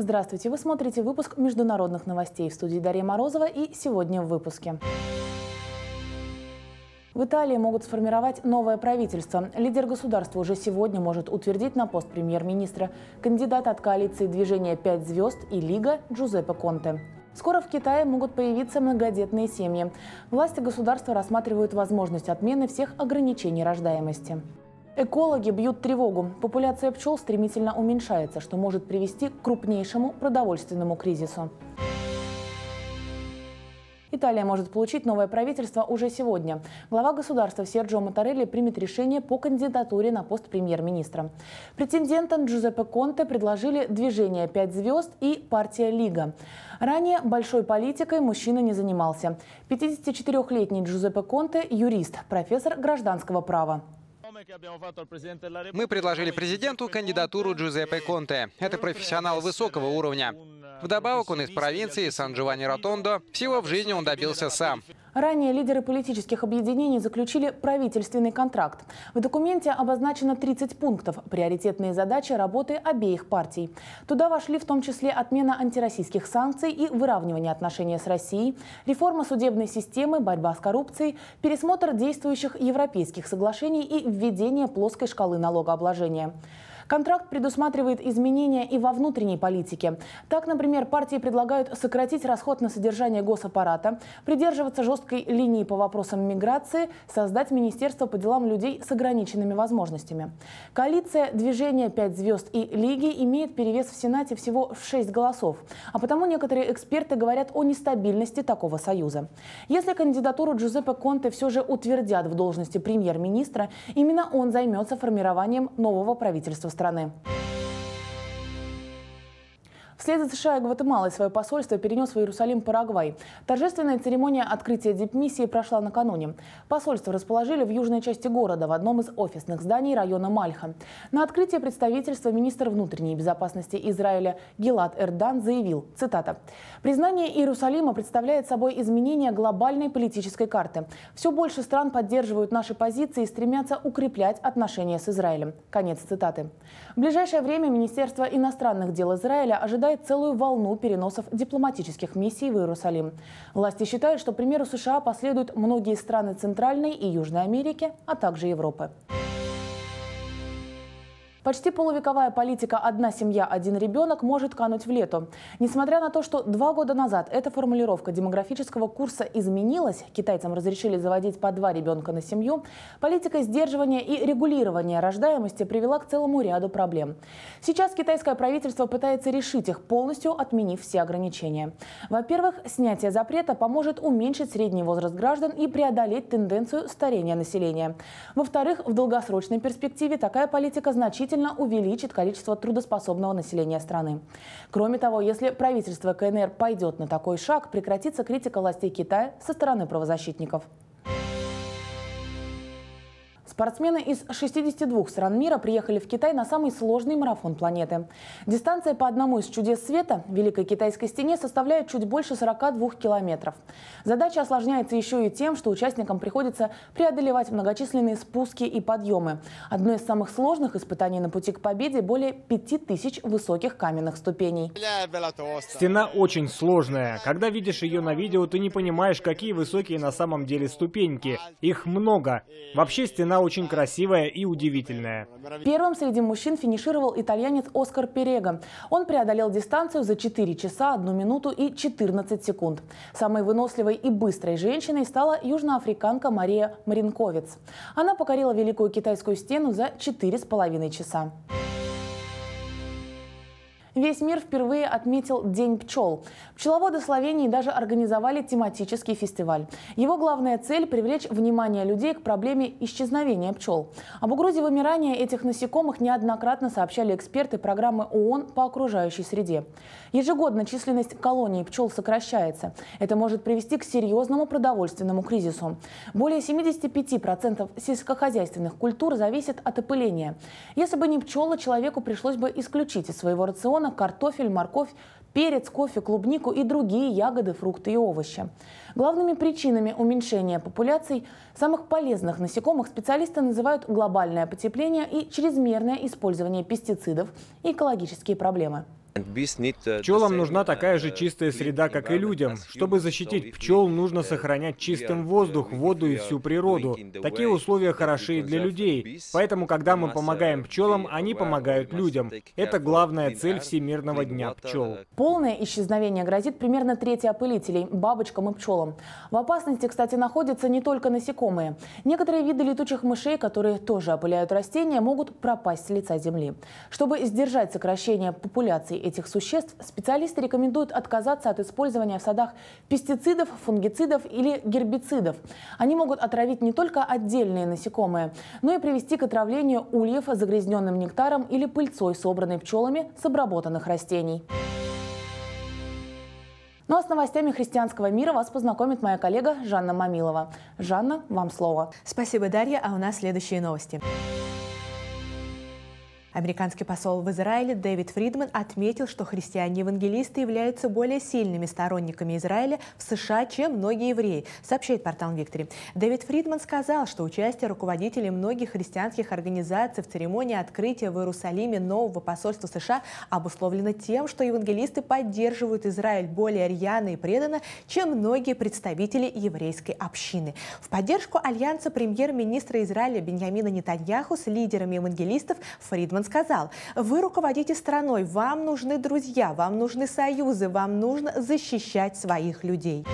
Здравствуйте, вы смотрите выпуск международных новостей в студии Дарья Морозова и сегодня в выпуске. В Италии могут сформировать новое правительство. Лидер государства уже сегодня может утвердить на пост премьер-министра кандидата от коалиции движения «Пять звезд» и «Лига» Джузеппе Конте. Скоро в Китае могут появиться многодетные семьи. Власти государства рассматривают возможность отмены всех ограничений рождаемости. Экологи бьют тревогу. Популяция пчел стремительно уменьшается, что может привести к крупнейшему продовольственному кризису. Италия может получить новое правительство уже сегодня. Глава государства Серджио Матарелли примет решение по кандидатуре на пост премьер-министра. Претендентам Джузеппе Конте предложили движение «Пять звезд» и партия «Лига». Ранее большой политикой мужчина не занимался. 54-летний Джузеппе Конте – юрист, профессор гражданского права. Мы предложили президенту кандидатуру Джузеппе Конте. Это профессионал высокого уровня. Вдобавок он из провинции Сан-Джованни-Ротондо. Всего в жизни он добился сам. Ранее лидеры политических объединений заключили правительственный контракт. В документе обозначено 30 пунктов, приоритетные задачи работы обеих партий. Туда вошли в том числе отмена антироссийских санкций и выравнивание отношений с Россией, реформа судебной системы, борьба с коррупцией, пересмотр действующих европейских соглашений и введение плоской шкалы налогообложения. Контракт предусматривает изменения и во внутренней политике. Так, например, партии предлагают сократить расход на содержание госаппарата, придерживаться жесткой линии по вопросам миграции, создать Министерство по делам людей с ограниченными возможностями. Коалиция «Движение 5 звезд» и «Лиги» имеет перевес в Сенате всего в 6 голосов. А потому некоторые эксперты говорят о нестабильности такого союза. Если кандидатуру Джузеппе Конте все же утвердят в должности премьер-министра, именно он займется формированием нового правительства страны страны. Вслед за США и Гватемалой свое посольство перенес в Иерусалим Парагвай. Торжественная церемония открытия дипмиссии прошла накануне. Посольство расположили в южной части города, в одном из офисных зданий района Мальха. На открытие представительства министр внутренней безопасности Израиля Гилат Эрдан заявил, цитата, «Признание Иерусалима представляет собой изменение глобальной политической карты. Все больше стран поддерживают наши позиции и стремятся укреплять отношения с Израилем». Конец цитаты. В ближайшее время Министерство иностранных дел Израиля ожидает ожидает целую волну переносов дипломатических миссий в Иерусалим. Власти считают, что примеру США последуют многие страны Центральной и Южной Америки, а также Европы. Почти полувековая политика «одна семья, один ребенок» может кануть в лету. Несмотря на то, что два года назад эта формулировка демографического курса изменилась, китайцам разрешили заводить по два ребенка на семью, политика сдерживания и регулирования рождаемости привела к целому ряду проблем. Сейчас китайское правительство пытается решить их, полностью отменив все ограничения. Во-первых, снятие запрета поможет уменьшить средний возраст граждан и преодолеть тенденцию старения населения. Во-вторых, в долгосрочной перспективе такая политика значительно значительно увеличит количество трудоспособного населения страны. Кроме того, если правительство КНР пойдет на такой шаг, прекратится критика властей Китая со стороны правозащитников. Спортсмены из 62 стран мира приехали в Китай на самый сложный марафон планеты. Дистанция по одному из чудес света Великой Китайской стене составляет чуть больше 42 километров. Задача осложняется еще и тем, что участникам приходится преодолевать многочисленные спуски и подъемы. Одно из самых сложных испытаний на пути к победе – более 5000 высоких каменных ступеней. Стена очень сложная. Когда видишь ее на видео, ты не понимаешь, какие высокие на самом деле ступеньки. Их много. Вообще стена очень очень красивая и удивительная. Первым среди мужчин финишировал итальянец Оскар Перега. Он преодолел дистанцию за 4 часа, 1 минуту и 14 секунд. Самой выносливой и быстрой женщиной стала южноафриканка Мария Маринковец. Она покорила Великую Китайскую стену за 4,5 часа весь мир впервые отметил День пчел. Пчеловоды Словении даже организовали тематический фестиваль. Его главная цель – привлечь внимание людей к проблеме исчезновения пчел. Об угрозе вымирания этих насекомых неоднократно сообщали эксперты программы ООН по окружающей среде. Ежегодно численность колоний пчел сокращается. Это может привести к серьезному продовольственному кризису. Более 75% сельскохозяйственных культур зависит от опыления. Если бы не пчелы, человеку пришлось бы исключить из своего рациона баклажаны, картофель, морковь, перец, кофе, клубнику и другие ягоды, фрукты и овощи. Главными причинами уменьшения популяций самых полезных насекомых специалисты называют глобальное потепление и чрезмерное использование пестицидов и экологические проблемы. Пчелам нужна такая же чистая среда, как и людям. Чтобы защитить пчел, нужно сохранять чистым воздух, воду и всю природу. Такие условия хороши и для людей. Поэтому, когда мы помогаем пчелам, они помогают людям. Это главная цель Всемирного дня пчел. Полное исчезновение грозит примерно трети опылителей – бабочкам и пчелам. В опасности, кстати, находятся не только насекомые. Некоторые виды летучих мышей, которые тоже опыляют растения, могут пропасть с лица земли. Чтобы сдержать сокращение популяции этих существ, специалисты рекомендуют отказаться от использования в садах пестицидов, фунгицидов или гербицидов. Они могут отравить не только отдельные насекомые, но и привести к отравлению ульев загрязненным нектаром или пыльцой, собранной пчелами с обработанных растений. Ну а с новостями христианского мира вас познакомит моя коллега Жанна Мамилова. Жанна, вам слово. Спасибо, Дарья. А у нас следующие новости. Американский посол в Израиле Дэвид Фридман отметил, что христиане-евангелисты являются более сильными сторонниками Израиля в США, чем многие евреи, сообщает портал Виктори. Дэвид Фридман сказал, что участие руководителей многих христианских организаций в церемонии открытия в Иерусалиме нового посольства США обусловлено тем, что евангелисты поддерживают Израиль более рьяно и преданно, чем многие представители еврейской общины. В поддержку альянса премьер-министра Израиля Беньямина Нетаньяху с лидерами евангелистов Фридман сказал, вы руководите страной, вам нужны друзья, вам нужны союзы, вам нужно защищать своих людей.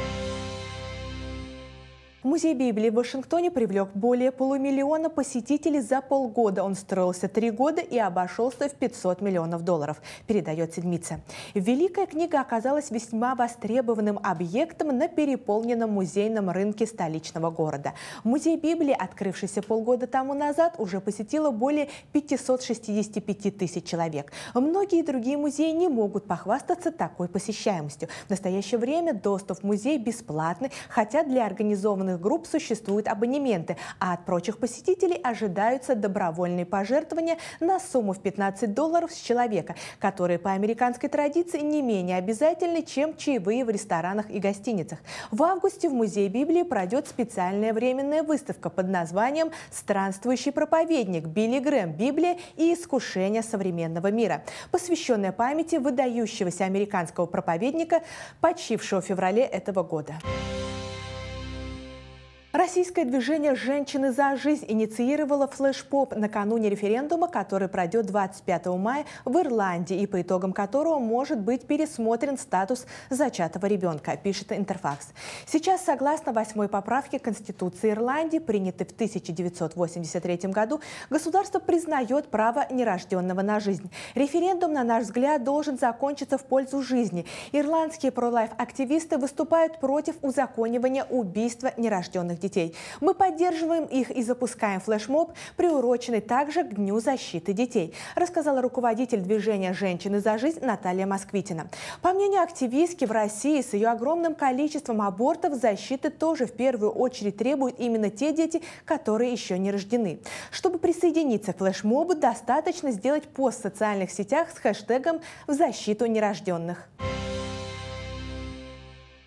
Музей Библии в Вашингтоне привлек более полумиллиона посетителей за полгода. Он строился три года и обошелся в 500 миллионов долларов, передает Седмица. Великая книга оказалась весьма востребованным объектом на переполненном музейном рынке столичного города. Музей Библии, открывшийся полгода тому назад, уже посетило более 565 тысяч человек. Многие другие музеи не могут похвастаться такой посещаемостью. В настоящее время доступ в музей бесплатный, хотя для организованных разных групп существуют абонементы, а от прочих посетителей ожидаются добровольные пожертвования на сумму в 15 долларов с человека, которые по американской традиции не менее обязательны, чем чаевые в ресторанах и гостиницах. В августе в Музее Библии пройдет специальная временная выставка под названием «Странствующий проповедник. Билли Грэм. Библия и искушение современного мира», посвященная памяти выдающегося американского проповедника, почившего в феврале этого года. Российское движение «Женщины за жизнь» инициировало флешпоп накануне референдума, который пройдет 25 мая в Ирландии и по итогам которого может быть пересмотрен статус зачатого ребенка, пишет Интерфакс. Сейчас, согласно восьмой поправке Конституции Ирландии, принятой в 1983 году, государство признает право нерожденного на жизнь. Референдум, на наш взгляд, должен закончиться в пользу жизни. Ирландские пролайф-активисты выступают против узаконивания убийства нерожденных детей. Мы поддерживаем их и запускаем флешмоб, приуроченный также к Дню защиты детей, рассказала руководитель движения «Женщины за жизнь» Наталья Москвитина. По мнению активистки, в России с ее огромным количеством абортов защиты тоже в первую очередь требуют именно те дети, которые еще не рождены. Чтобы присоединиться к флешмобу, достаточно сделать пост в социальных сетях с хэштегом «В защиту нерожденных».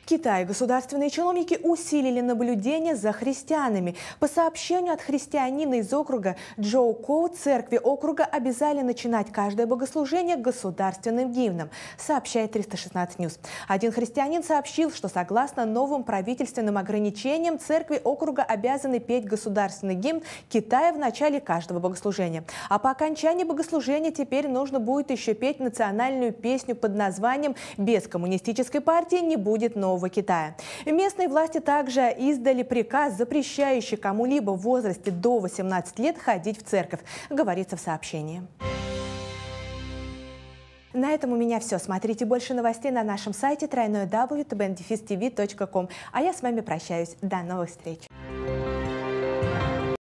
Китай государственные чиновники усилили наблюдение за христианами. По сообщению от христианина из округа Джоу Коу, церкви округа обязали начинать каждое богослужение государственным гимном, сообщает 316 News. Один христианин сообщил, что согласно новым правительственным ограничениям церкви округа обязаны петь государственный гимн Китая в начале каждого богослужения. А по окончании богослужения теперь нужно будет еще петь национальную песню под названием «Без коммунистической партии не будет нового Нового Китая. Местные власти также издали приказ, запрещающий кому-либо в возрасте до 18 лет ходить в церковь, говорится в сообщении. На этом у меня все. Смотрите больше новостей на нашем сайте www.tbndefistv.com. А я с вами прощаюсь. До новых встреч!